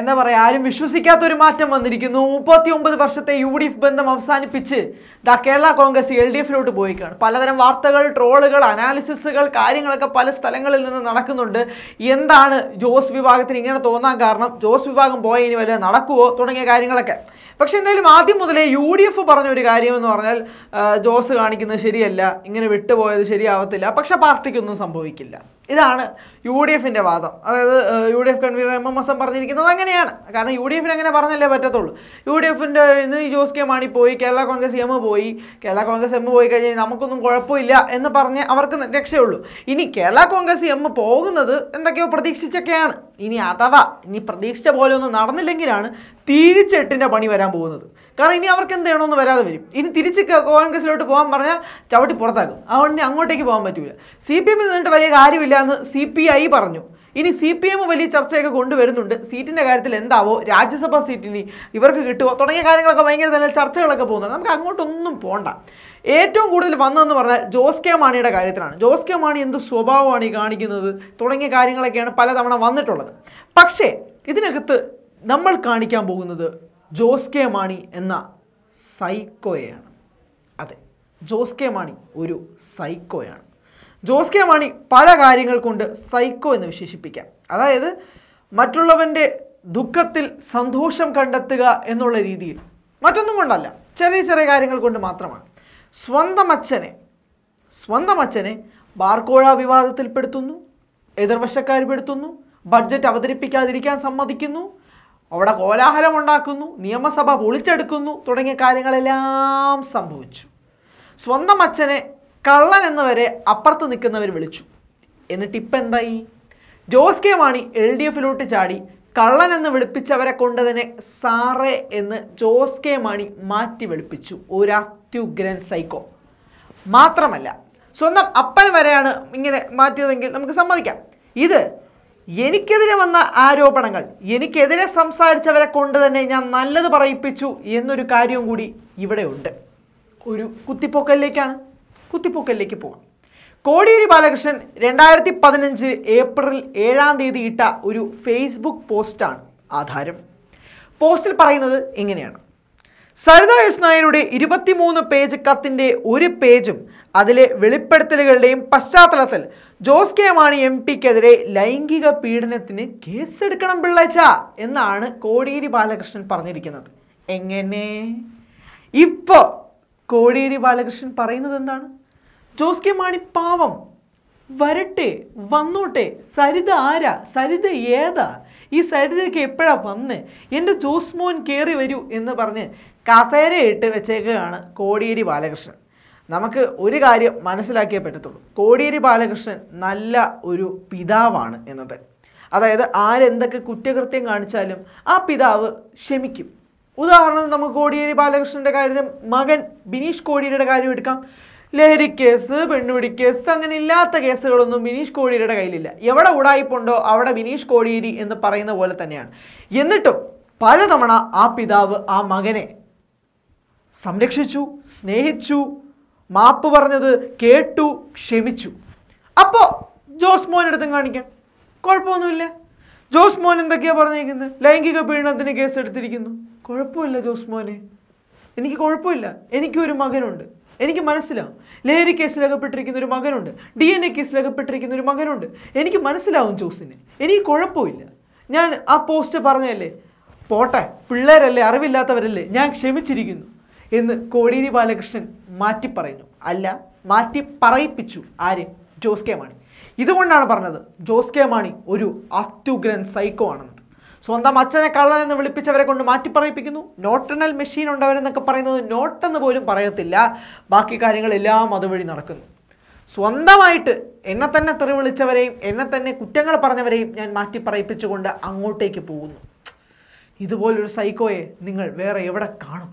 എന്താ പറയുക ആരും വിശ്വസിക്കാത്ത ഒരു മാറ്റം വന്നിരിക്കുന്നു മുപ്പത്തി ഒമ്പത് വർഷത്തെ യു ഡി എഫ് ബന്ധം അവസാനിപ്പിച്ച് ദാ കേരള കോൺഗ്രസ് എൽ ഡി എഫിലോട്ട് പോയിക്കാണ് പലതരം വാർത്തകൾ ട്രോളുകൾ അനാലിസിസുകൾ കാര്യങ്ങളൊക്കെ പല സ്ഥലങ്ങളിൽ നിന്ന് നടക്കുന്നുണ്ട് എന്താണ് ജോസ് വിഭാഗത്തിന് ഇങ്ങനെ തോന്നാൻ കാരണം ജോസ് വിഭാഗം പോയ ഇനി വരെ നടക്കുവോ തുടങ്ങിയ കാര്യങ്ങളൊക്കെ പക്ഷെ എന്തായാലും ആദ്യം മുതലേ യു ഡി എഫ് പറഞ്ഞ ഒരു കാര്യം എന്ന് പറഞ്ഞാൽ ജോസ് കാണിക്കുന്നത് ശരിയല്ല ഇങ്ങനെ വിട്ടുപോയത് ശരിയാവത്തില്ല പക്ഷെ പാർട്ടിക്കൊന്നും സംഭവിക്കില്ല ഇതാണ് യു ഡി എഫിൻ്റെ വാദം അതായത് U D F convener M M S M പറഞ്ഞിരിക്കുന്നത് അങ്ങനെയാണ് കാരണം യു ഡി എഫിന് അങ്ങനെ പറഞ്ഞല്ലേ പറ്റത്തുള്ളൂ യു ഡി എഫിൻ്റെ ഇന്ന് ജോസ് കെ മാണി പോയി കേരള കോൺഗ്രസ് എം പോയി കേരള കോൺഗ്രസ് എം പോയി കഴിഞ്ഞാൽ നമുക്കൊന്നും കുഴപ്പമില്ല എന്ന് പറഞ്ഞ് അവർക്ക് രക്ഷയുള്ളൂ ഇനി കേരള കോൺഗ്രസ് എം പോകുന്നത് എന്തൊക്കെയോ പ്രതീക്ഷിച്ചൊക്കെയാണ് ഇനി അഥവാ ഇനി പ്രതീക്ഷിച്ച പോലെ ഒന്നും നടന്നില്ലെങ്കിലാണ് തിരിച്ചെട്ടിൻ്റെ പണി വരാൻ പോകുന്നത് കാരണം ഇനി അവർക്ക് എന്ത് ചെയ്യണമെന്ന് വരാതെ വരും ഇനി തിരിച്ച് കോൺഗ്രസിലോട്ട് പോകാൻ പറഞ്ഞാൽ ചവിട്ടി പുറത്താക്കും അതുകൊണ്ട് അങ്ങോട്ടേക്ക് പോകാൻ പറ്റില്ല സി പി എമ്മിൽ നിന്നിട്ട് വലിയ കാര്യമില്ല എന്ന് സി പി ഐ പറഞ്ഞു ഇനി സി പി എം വലിയ ചർച്ചയൊക്കെ കൊണ്ടുവരുന്നുണ്ട് സീറ്റിൻ്റെ കാര്യത്തിൽ എന്താവോ രാജ്യസഭാ സീറ്റിന് ഇവർക്ക് കിട്ടുമോ തുടങ്ങിയ കാര്യങ്ങളൊക്കെ ഭയങ്കര തന്നെ ചർച്ചകളൊക്കെ പോകുന്നുണ്ട് നമുക്ക് അങ്ങോട്ടൊന്നും പോണ്ട ഏറ്റവും കൂടുതൽ വന്നതെന്ന് പറഞ്ഞാൽ ജോസ് കെ മാണിയുടെ കാര്യത്തിലാണ് ജോസ് കെ മാണി എന്ത് സ്വഭാവമാണ് ഈ കാണിക്കുന്നത് തുടങ്ങിയ കാര്യങ്ങളൊക്കെയാണ് പലതവണ വന്നിട്ടുള്ളത് പക്ഷേ ഇതിനകത്ത് നമ്മൾ കാണിക്കാൻ പോകുന്നത് ജോസ് കെ മാണി എന്ന സൈക്കോയാണ് അതെ ജോസ് കെ മാണി ഒരു സൈക്കോയാണ് ജോസ് കെ മാണി പല കാര്യങ്ങൾ കൊണ്ട് സൈക്കോ എന്ന് വിശേഷിപ്പിക്കാം അതായത് മറ്റുള്ളവൻ്റെ ദുഃഖത്തിൽ സന്തോഷം കണ്ടെത്തുക എന്നുള്ള രീതിയിൽ മറ്റൊന്നും കൊണ്ടല്ല ചെറിയ ചെറിയ കാര്യങ്ങൾ കൊണ്ട് മാത്രമാണ് സ്വന്തം അച്ഛനെ സ്വന്തം അച്ഛനെ ബാർക്കോഴ വിവാദത്തിൽപ്പെടുത്തുന്നു പെടുത്തുന്നു എതിർവശക്കാർ പെടുത്തുന്നു ബഡ്ജറ്റ് അവതരിപ്പിക്കാതിരിക്കാൻ സമ്മതിക്കുന്നു അവിടെ കോലാഹലം ഉണ്ടാക്കുന്നു നിയമസഭ പൊളിച്ചെടുക്കുന്നു തുടങ്ങിയ കാര്യങ്ങളെല്ലാം സംഭവിച്ചു സ്വന്തം അച്ഛനെ കള്ളൻ എന്നവരെ അപ്പുറത്ത് നിൽക്കുന്നവർ വിളിച്ചു എന്നിട്ട് ഇപ്പം എന്തായി ജോസ് കെ മാണി എൽ ഡി എഫിലോട്ട് ചാടി കള്ളൻ എന്ന് വിളിപ്പിച്ചവരെ കൊണ്ട് തന്നെ സാറേ എന്ന് ജോസ് കെ മാണി മാറ്റി വിളിപ്പിച്ചു ഒരു അത്യുഗ്രൻ സൈക്കോ മാത്രമല്ല സ്വന്തം അപ്പൻ വരെയാണ് ഇങ്ങനെ മാറ്റിയതെങ്കിൽ നമുക്ക് സമ്മതിക്കാം ഇത് എനിക്കെതിരെ വന്ന ആരോപണങ്ങൾ എനിക്കെതിരെ സംസാരിച്ചവരെ കൊണ്ട് തന്നെ ഞാൻ നല്ലത് പറയിപ്പിച്ചു എന്നൊരു കാര്യവും കൂടി ഇവിടെയുണ്ട് ഒരു കുത്തിപ്പൊക്കലിലേക്കാണ് കുത്തിപ്പൊക്കലിലേക്ക് പോകാം കോടിയേരി ബാലകൃഷ്ണൻ രണ്ടായിരത്തി പതിനഞ്ച് ഏപ്രിൽ ഏഴാം തീയതി ഇട്ട ഒരു ഫേസ്ബുക്ക് പോസ്റ്റാണ് ആധാരം പോസ്റ്റിൽ പറയുന്നത് ഇങ്ങനെയാണ് സരിത എസ് നായരുടെ ഇരുപത്തിമൂന്ന് പേജ് കത്തിൻ്റെ ഒരു പേജും അതിലെ വെളിപ്പെടുത്തലുകളുടെയും പശ്ചാത്തലത്തിൽ ജോസ് കെ മാണി എം പിക്കെതിരെ ലൈംഗിക പീഡനത്തിന് കേസെടുക്കണം പിള്ളച്ച എന്നാണ് കോടിയേരി ബാലകൃഷ്ണൻ പറഞ്ഞിരിക്കുന്നത് എങ്ങനെ ഇപ്പോൾ കോടിയേരി ബാലകൃഷ്ണൻ പറയുന്നത് എന്താണ് ജോസ് കെ മാണി പാവം വരട്ടെ വന്നോട്ടെ സരിത ആരാ സരിത ഏതാ ഈ സരിതയ്ക്ക് എപ്പോഴാ വന്ന് എൻ്റെ ജോസ് മോൻ കയറി വരൂ എന്ന് പറഞ്ഞ് കസേര ഇട്ട് വെച്ചേക്കുകയാണ് കോടിയേരി ബാലകൃഷ്ണൻ നമുക്ക് ഒരു കാര്യം മനസ്സിലാക്കിയേ പറ്റത്തുള്ളൂ കോടിയേരി ബാലകൃഷ്ണൻ നല്ല ഒരു പിതാവാണ് എന്നത് അതായത് ആരെന്തൊക്കെ കുറ്റകൃത്യം കാണിച്ചാലും ആ പിതാവ് ക്ഷമിക്കും ഉദാഹരണം നമുക്ക് കോടിയേരി ബാലകൃഷ്ണൻ്റെ കാര്യം മകൻ ബിനീഷ് കോടിയേരിയുടെ കാര്യം എടുക്കാം ലഹരി കേസ് പെണ്ണുപിടി കേസ് അങ്ങനെ ഇല്ലാത്ത കേസുകളൊന്നും ബിനീഷ് കോടിയേരിയുടെ കയ്യിലില്ല എവിടെ ഉടായിപ്പുണ്ടോ അവിടെ ബിനീഷ് കോടിയേരി എന്ന് പറയുന്ന പോലെ തന്നെയാണ് എന്നിട്ടും പലതവണ ആ പിതാവ് ആ മകനെ സംരക്ഷിച്ചു സ്നേഹിച്ചു മാപ്പ് പറഞ്ഞത് കേട്ടു ക്ഷമിച്ചു അപ്പോൾ ജോസ് മോൻ എടുത്തും കാണിക്കാം കുഴപ്പമൊന്നുമില്ല ജോസ് മോൻ എന്തൊക്കെയാണ് പറഞ്ഞിരിക്കുന്നത് ലൈംഗിക പീഡനത്തിന് കേസ് എടുത്തിരിക്കുന്നു കുഴപ്പമില്ല ജോസ് മോനെ എനിക്ക് കുഴപ്പമില്ല എനിക്കൊരു മകനുണ്ട് എനിക്ക് മനസ്സിലാവും ലഹരി കേസിൽ അകപ്പെട്ടിരിക്കുന്ന ഒരു മകനുണ്ട് ഡി എൻ എ കേസിൽ അകപ്പെട്ടിരിക്കുന്ന ഒരു മകനുണ്ട് എനിക്ക് മനസ്സിലാവും ജോസിന് എനിക്ക് കുഴപ്പമില്ല ഞാൻ ആ പോസ്റ്റ് പറഞ്ഞല്ലേ പോട്ടെ പിള്ളേരല്ലേ അറിവില്ലാത്തവരല്ലേ ഞാൻ ക്ഷമിച്ചിരിക്കുന്നു എന്ന് കോടിയേരി ബാലകൃഷ്ണൻ മാറ്റി പറയുന്നു അല്ല മാറ്റി പറയിപ്പിച്ചു ആര് ജോസ് കെ മാണി ഇതുകൊണ്ടാണ് പറഞ്ഞത് ജോസ് കെ മാണി ഒരു അത്യുഗ്രൻ സൈക്കോ ആണെന്നത് സ്വന്തം അച്ഛനെ കള്ളൻ എന്ന് വിളിപ്പിച്ചവരെ കൊണ്ട് മാറ്റിപ്പറയിപ്പിക്കുന്നു നോട്ടണൽ മെഷീൻ ഉണ്ടവരെന്നൊക്കെ പറയുന്നത് നോട്ടെന്ന് പോലും പറയത്തില്ല ബാക്കി കാര്യങ്ങളെല്ലാം അതുവഴി നടക്കുന്നു സ്വന്തമായിട്ട് എന്നെ തന്നെ തെറി വിളിച്ചവരെയും എന്നെ തന്നെ കുറ്റങ്ങൾ പറഞ്ഞവരെയും ഞാൻ മാറ്റിപ്പറയിപ്പിച്ചുകൊണ്ട് അങ്ങോട്ടേക്ക് പോകുന്നു ഇതുപോലൊരു സൈക്കോയെ നിങ്ങൾ വേറെ എവിടെ കാണും